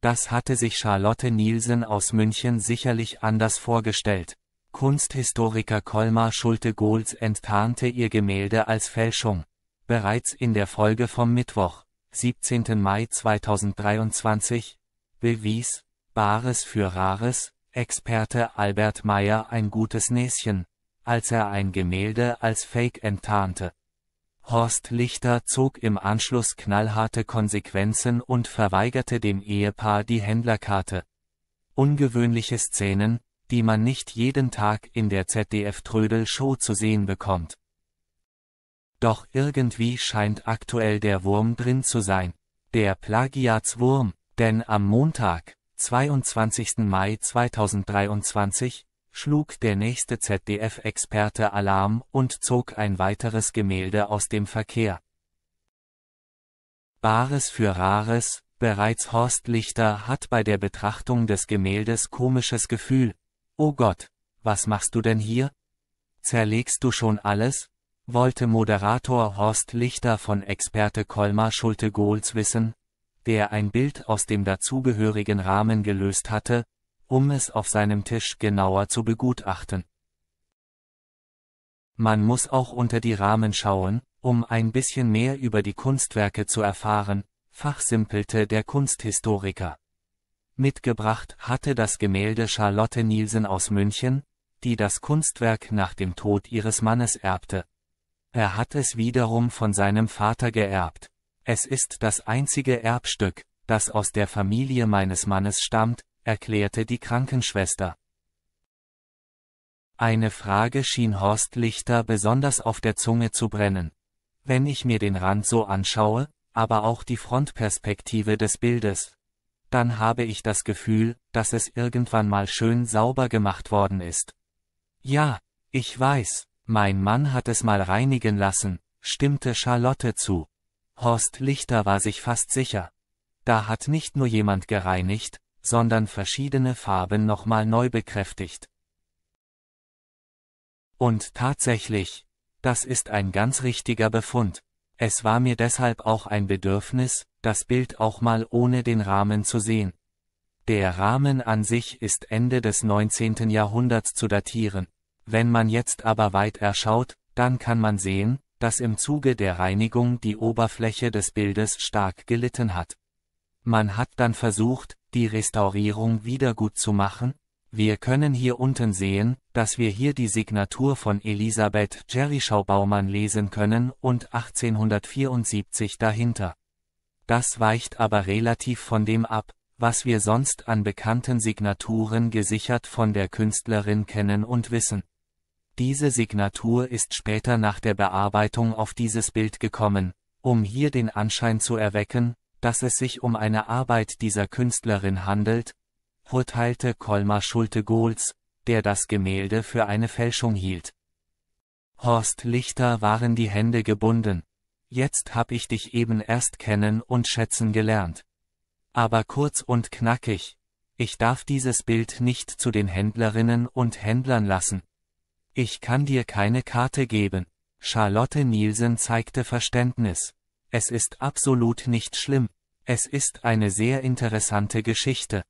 Das hatte sich Charlotte Nielsen aus München sicherlich anders vorgestellt. Kunsthistoriker Kolmar Schulte-Gohls enttarnte ihr Gemälde als Fälschung. Bereits in der Folge vom Mittwoch, 17. Mai 2023, bewies, Bares für Rares, Experte Albert Meyer ein gutes Näschen, als er ein Gemälde als Fake enttarnte. Horst Lichter zog im Anschluss knallharte Konsequenzen und verweigerte dem Ehepaar die Händlerkarte. Ungewöhnliche Szenen, die man nicht jeden Tag in der ZDF-Trödel-Show zu sehen bekommt. Doch irgendwie scheint aktuell der Wurm drin zu sein. Der Plagiatswurm, denn am Montag, 22. Mai 2023, schlug der nächste ZDF-Experte Alarm und zog ein weiteres Gemälde aus dem Verkehr. Bares für Rares, bereits Horst Lichter hat bei der Betrachtung des Gemäldes komisches Gefühl. Oh Gott, was machst du denn hier? Zerlegst du schon alles? Wollte Moderator Horst Lichter von Experte Kolmar Schulte-Gohls wissen, der ein Bild aus dem dazugehörigen Rahmen gelöst hatte, um es auf seinem Tisch genauer zu begutachten. Man muss auch unter die Rahmen schauen, um ein bisschen mehr über die Kunstwerke zu erfahren, fachsimpelte der Kunsthistoriker. Mitgebracht hatte das Gemälde Charlotte Nielsen aus München, die das Kunstwerk nach dem Tod ihres Mannes erbte. Er hat es wiederum von seinem Vater geerbt. Es ist das einzige Erbstück, das aus der Familie meines Mannes stammt, erklärte die Krankenschwester. Eine Frage schien Horst Lichter besonders auf der Zunge zu brennen. Wenn ich mir den Rand so anschaue, aber auch die Frontperspektive des Bildes, dann habe ich das Gefühl, dass es irgendwann mal schön sauber gemacht worden ist. Ja, ich weiß, mein Mann hat es mal reinigen lassen, stimmte Charlotte zu. Horst Lichter war sich fast sicher. Da hat nicht nur jemand gereinigt, sondern verschiedene Farben nochmal neu bekräftigt. Und tatsächlich, das ist ein ganz richtiger Befund. Es war mir deshalb auch ein Bedürfnis, das Bild auch mal ohne den Rahmen zu sehen. Der Rahmen an sich ist Ende des 19. Jahrhunderts zu datieren. Wenn man jetzt aber weit erschaut, dann kann man sehen, dass im Zuge der Reinigung die Oberfläche des Bildes stark gelitten hat. Man hat dann versucht, die Restaurierung wieder gut zu machen. Wir können hier unten sehen, dass wir hier die Signatur von Elisabeth Jerischau Baumann lesen können und 1874 dahinter. Das weicht aber relativ von dem ab, was wir sonst an bekannten Signaturen gesichert von der Künstlerin kennen und wissen. Diese Signatur ist später nach der Bearbeitung auf dieses Bild gekommen, um hier den Anschein zu erwecken, dass es sich um eine Arbeit dieser Künstlerin handelt, urteilte Kolmar Schulte-Gohls, der das Gemälde für eine Fälschung hielt. Horst Lichter waren die Hände gebunden. Jetzt hab ich dich eben erst kennen und schätzen gelernt. Aber kurz und knackig. Ich darf dieses Bild nicht zu den Händlerinnen und Händlern lassen. Ich kann dir keine Karte geben. Charlotte Nielsen zeigte Verständnis. Es ist absolut nicht schlimm. Es ist eine sehr interessante Geschichte.